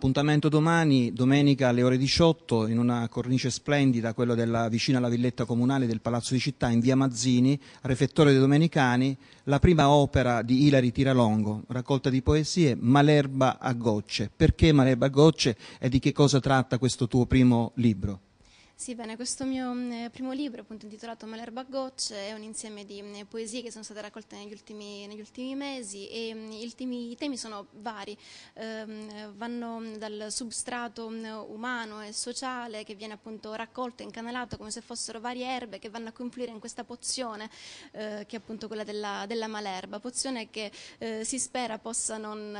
Appuntamento domani, domenica alle ore 18, in una cornice splendida, quella della, vicina alla villetta comunale del Palazzo di Città, in via Mazzini, refettorio dei Domenicani, la prima opera di Ilari Tiralongo, raccolta di poesie, Malerba a gocce. Perché Malerba a gocce e di che cosa tratta questo tuo primo libro? Sì, bene, questo mio mm, eh, primo libro, appunto intitolato Malerba Gocce, è un insieme di mm, eh, poesie che sono state raccolte negli ultimi, negli ultimi mesi e mm, i temi, i temi sono vari, ehm, vanno dal substrato umano e sociale che viene appunto raccolto e incanalato come se fossero varie erbe che vanno a confluire in questa pozione eh, che è appunto quella della, della malerba, pozione che eh, si spera possa non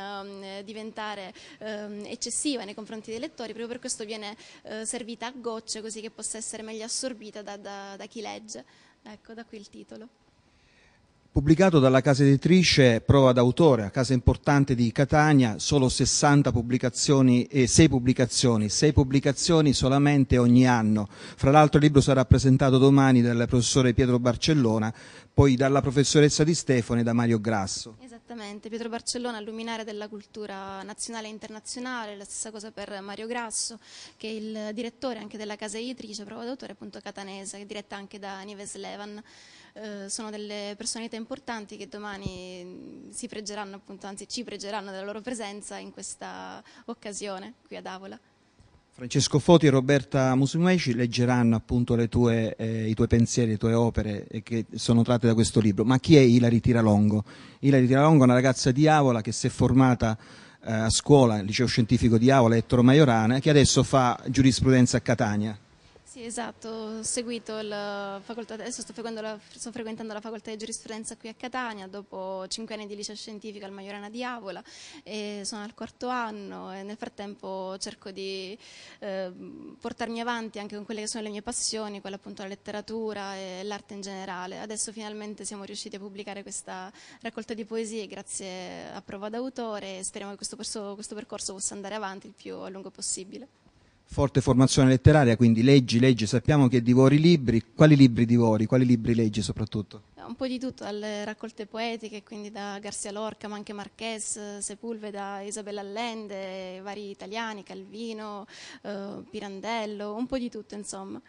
eh, diventare ehm, eccessiva nei confronti dei lettori, proprio per questo viene eh, servita a gocce così che che possa essere meglio assorbita da, da, da chi legge. Ecco, da qui il titolo. Pubblicato dalla casa editrice Prova d'autore, a casa importante di Catania, solo 60 pubblicazioni e 6 pubblicazioni, 6 pubblicazioni solamente ogni anno. Fra l'altro il libro sarà presentato domani dal professore Pietro Barcellona, poi dalla professoressa Di Stefano e da Mario Grasso. Esatto. Esattamente, Pietro Barcellona, luminare della cultura nazionale e internazionale, la stessa cosa per Mario Grasso, che è il direttore anche della casa editrice, prova d'autore appunto catanese, diretta anche da Nives Levan. Eh, sono delle personalità importanti che domani mm, si pregeranno, appunto, anzi ci pregeranno della loro presenza in questa occasione qui ad Avola. Francesco Foti e Roberta Musumeci leggeranno appunto tue, eh, i tuoi pensieri, le tue opere eh, che sono tratte da questo libro. Ma chi è Ilari Tiralongo? Ilari Tiralongo è una ragazza di Avola che si è formata eh, a scuola, al liceo scientifico di Avola, Ettore Maiorana, che adesso fa giurisprudenza a Catania. Sì, esatto, ho seguito la eh, facoltà, adesso sto, la, sto, frequentando la facoltà di giurisprudenza qui a Catania dopo cinque anni di liceo scientifico al Maiorana di Avola e sono al quarto anno e nel frattempo cerco di eh, portarmi avanti anche con quelle che sono le mie passioni, quella appunto la letteratura e l'arte in generale. Adesso finalmente siamo riusciti a pubblicare questa raccolta di poesie grazie a Prova d'autore e speriamo che questo, questo percorso possa andare avanti il più a lungo possibile forte formazione letteraria, quindi leggi, leggi, sappiamo che divori libri, quali libri divori, quali libri leggi soprattutto? Eh, un po' di tutto, dalle raccolte poetiche, quindi da Garcia Lorca, ma anche Marquez, eh, Sepulveda, Isabella Allende, vari italiani, Calvino, eh, Pirandello, un po' di tutto insomma.